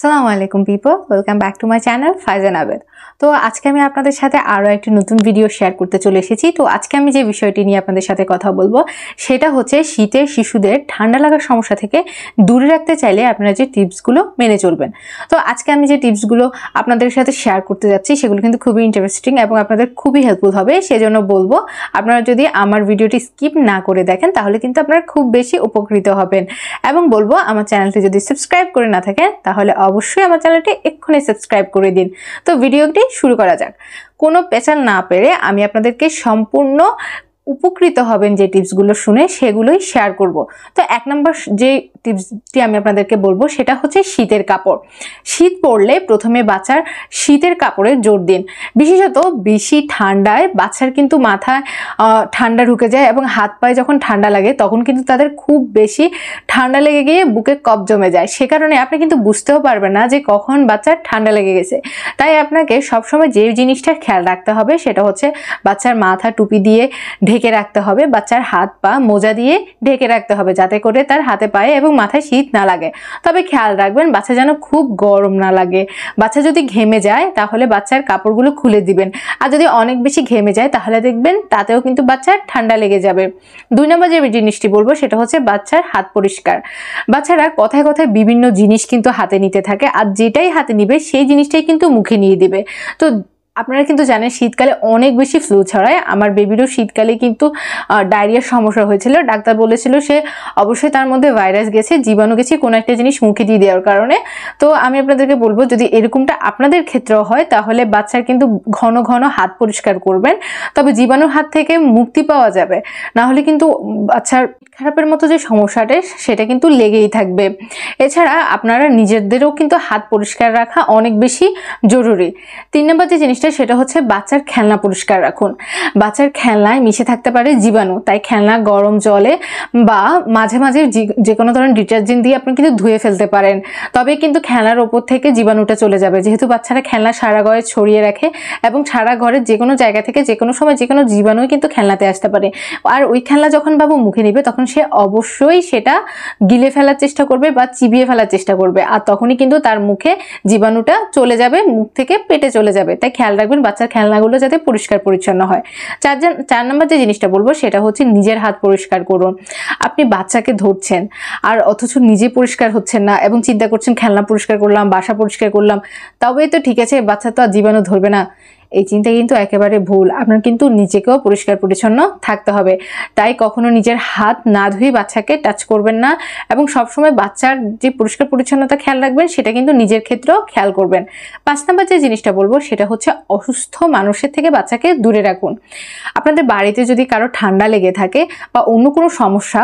সালামু আলাইকুম people welcome back to my channel Faizan Abed তো আজকে আমি আপনাদের সাথে আরও একটি নতুন ভিডিও শেয়ার করতে চলে এসেছি তো আজকে আমি যে বিষয়টি নিয়ে আপনাদের সাথে কথা বলবো সেটা হচ্ছে শীতে শিশুদের ঠান্ডা লাগার সমস্যা থেকে দূরে রাখতে চাইলে আপনারা যে টিপসগুলো মেনে চলবেন তো আজকে আমি যে টিপসগুলো আপনাদের সাথে শেয়ার করতে যাচ্ছি সেগুলো কিন্তু খুবই ইন্টারেস্টিং এবং আপনাদের খুবই হেল্পফুল হবে সেজন্য বলবো আপনারা যদি আমার ভিডিওটি স্কিপ না করে দেখেন তাহলে কিন্তু আপনারা খুব বেশি উপকৃত হবেন এবং বলবো আমার চ্যানেলটি যদি সাবস্ক্রাইব করে না থাকেন তাহলে অবশ্যই আমার চ্যানেলটি এক্ষুনি সাবস্ক্রাইব করে দিন তো ভিডিওটি শুরু করা যাক কোনো পেশার না পেরে আমি আপনাদেরকে সম্পূর্ণ উপকৃত হবেন যে টিপসগুলো শুনে সেগুলোই শেয়ার করব। তো এক নম্বর যে টিপসটি আমি আপনাদেরকে বলবো সেটা হচ্ছে শীতের কাপড় শীত পড়লে প্রথমে বাচ্চার শীতের কাপড়ে জোর দিন বিশেষত বেশি ঠান্ডায় বাচ্চার কিন্তু মাথায় ঠান্ডা ঢুকে যায় এবং হাত পায়ে যখন ঠান্ডা লাগে তখন কিন্তু তাদের খুব বেশি ঠান্ডা লেগে গিয়ে বুকে কপ জমে যায় সে কারণে আপনি কিন্তু বুঝতেও পারবেন না যে কখন বাচ্চার ঠান্ডা লেগে গেছে তাই আপনাকে সবসময় যে জিনিসটা খেয়াল রাখতে হবে সেটা হচ্ছে বাচ্চার মাথা টুপি দিয়ে ঢেকে রাখতে হবে বাচ্চার হাত পা মোজা দিয়ে ঢেকে রাখতে হবে যাতে করে তার হাতে পায়ে এবং মাথায় শীত না লাগে তবে খেয়াল রাখবেন বাচ্চা যেন খুব গরম না লাগে বাচ্চা যদি ঘেমে যায় তাহলে বাচ্চার কাপড়গুলো খুলে দিবেন আর যদি অনেক বেশি ঘেমে যায় তাহলে দেখবেন তাতেও কিন্তু বাচ্চার ঠান্ডা লেগে যাবে দুই নম্বর যে জিনিসটি বলবো সেটা হচ্ছে বাচ্চার হাত পরিষ্কার বাচ্চারা কথায় কথায় বিভিন্ন জিনিস কিন্তু হাতে নিতে থাকে আর যেটাই হাতে নিবে সেই জিনিসটাই কিন্তু মুখে নিয়ে দিবে তো আপনারা কিন্তু জানেন শীতকালে অনেক বেশি ফ্লু ছড়ায় আমার বেবিরও শীতকালে কিন্তু ডায়রিয়ার সমস্যা হয়েছিল ডাক্তার বলেছিল সে অবশ্যই তার মধ্যে ভাইরাস গেছে জীবাণু গেছে কোনো একটা জিনিস মুখে দিয়ে দেওয়ার কারণে তো আমি আপনাদেরকে বলবো যদি এরকমটা আপনাদের ক্ষেত্রেও হয় তাহলে বাচ্চার কিন্তু ঘন ঘন হাত পরিষ্কার করবেন তবে জীবাণুর হাত থেকে মুক্তি পাওয়া যাবে না হলে কিন্তু বাচ্চার খারাপের মতো যে সমস্যাটা সেটা কিন্তু লেগেই থাকবে এছাড়া আপনারা নিজেদেরও কিন্তু হাত পরিষ্কার রাখা অনেক বেশি জরুরি তিন নম্বর যে জিনিস জিনিসটা সেটা হচ্ছে বাচ্চার খেলনা পরিষ্কার রাখুন বাচ্চার খেলনায় মিশে থাকতে পারে জীবাণু তাই খেলনা গরম জলে বা মাঝে মাঝে যে কোনো ধরনের ডিটারজেন্ট দিয়ে আপনি কিন্তু ধুয়ে ফেলতে পারেন তবে কিন্তু খেলনার ওপর থেকে জীবাণুটা চলে যাবে যেহেতু বাচ্চারা খেলনা সারা ঘরে ছড়িয়ে রাখে এবং সারা ঘরের যে কোনো জায়গা থেকে যে কোনো সময় যে কোনো জীবাণুই কিন্তু খেলনাতে আসতে পারে আর ওই খেলনা যখন বাবু মুখে নেবে তখন সে অবশ্যই সেটা গিলে ফেলার চেষ্টা করবে বা চিবিয়ে ফেলার চেষ্টা করবে আর তখনই কিন্তু তার মুখে জীবাণুটা চলে যাবে মুখ থেকে পেটে চলে যাবে তাই খেয়াল খেয়াল রাখবেন বাচ্চার খেলনাগুলো যাতে পরিষ্কার পরিচ্ছন্ন হয় চার চার নম্বর যে জিনিসটা বলবো সেটা হচ্ছে নিজের হাত পরিষ্কার করুন আপনি বাচ্চাকে ধরছেন আর অথচ নিজে পরিষ্কার হচ্ছেন না এবং চিন্তা করছেন খেলনা পরিষ্কার করলাম বাসা পরিষ্কার করলাম তবেই তো ঠিক আছে বাচ্চা তো আর জীবাণু ধরবে না এই চিন্তা কিন্তু একেবারে ভুল আপনার কিন্তু নিজেকেও পরিষ্কার পরিচ্ছন্ন থাকতে হবে তাই কখনো নিজের হাত না ধুয়ে বাচ্চাকে টাচ করবেন না এবং সবসময় বাচ্চার যে পরিষ্কার পরিচ্ছন্নতা খেয়াল রাখবেন সেটা কিন্তু নিজের ক্ষেত্রেও খেয়াল করবেন পাঁচ নাম্বার যে জিনিসটা বলবো সেটা হচ্ছে অসুস্থ মানুষের থেকে বাচ্চাকে দূরে রাখুন আপনাদের বাড়িতে যদি কারো ঠান্ডা লেগে থাকে বা অন্য কোনো সমস্যা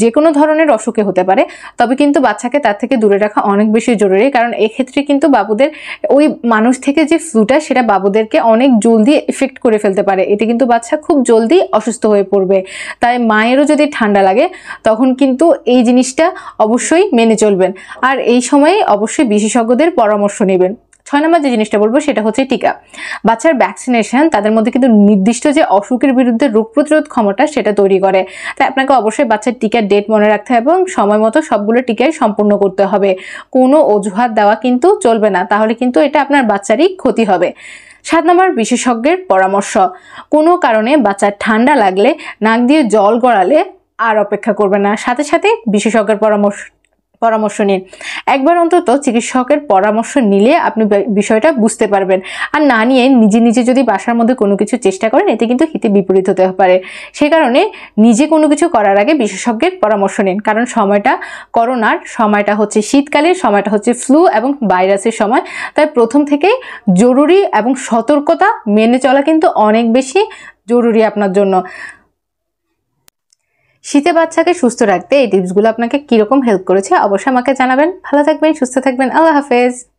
যে কোনো ধরনের অসুখে হতে পারে তবে কিন্তু বাচ্চাকে তার থেকে দূরে রাখা অনেক বেশি জরুরি কারণ এক্ষেত্রে কিন্তু বাবুদের ওই মানুষ থেকে যে ফ্লুটা সেটা বাবুদেরকে অনেক জলদি এফেক্ট করে ফেলতে পারে এতে কিন্তু বাচ্চা খুব জলদি অসুস্থ হয়ে পড়বে তাই মায়েরও যদি ঠান্ডা লাগে তখন কিন্তু এই জিনিসটা অবশ্যই মেনে চলবেন আর এই সময়ে অবশ্যই বিশেষজ্ঞদের পরামর্শ নেবেন ছয় নম্বর যে জিনিসটা বলবো সেটা হচ্ছে টিকা বাচ্চার ভ্যাকসিনেশন তাদের মধ্যে কিন্তু নির্দিষ্ট যে অসুখের বিরুদ্ধে রোগ প্রতিরোধ ক্ষমতা সেটা তৈরি করে তাই আপনাকে অবশ্যই বাচ্চার টিকার ডেট মনে রাখতে হবে এবং সময় মতো সবগুলো টিকাই সম্পূর্ণ করতে হবে কোনো অজুহাত দেওয়া কিন্তু চলবে না তাহলে কিন্তু এটা আপনার বাচ্চারই ক্ষতি হবে সাত নম্বর বিশেষজ্ঞের পরামর্শ কোনো কারণে বাচ্চার ঠান্ডা লাগলে নাক দিয়ে জল গড়ালে আর অপেক্ষা করবে না সাথে সাথে বিশেষজ্ঞের পরামর্শ পরামর্শ নিন একবার অন্তত চিকিৎসকের পরামর্শ নিলে আপনি বিষয়টা বুঝতে পারবেন আর না নিয়ে নিজে নিজে যদি বাসার মধ্যে কোনো কিছু চেষ্টা করেন এতে কিন্তু হিতে বিপরীত হতে পারে সে কারণে নিজে কোনো কিছু করার আগে বিশেষজ্ঞের পরামর্শ নিন কারণ সময়টা করোনার সময়টা হচ্ছে শীতকালে সময়টা হচ্ছে ফ্লু এবং ভাইরাসের সময় তাই প্রথম থেকে জরুরি এবং সতর্কতা মেনে চলা কিন্তু অনেক বেশি জরুরি আপনার জন্য শীতে বাচ্চাকে সুস্থ রাখতে এই টিপসগুলো আপনাকে কীরকম হেল্প করেছে অবশ্যই আমাকে জানাবেন ভালো থাকবেন সুস্থ থাকবেন আল্লাহ হাফেজ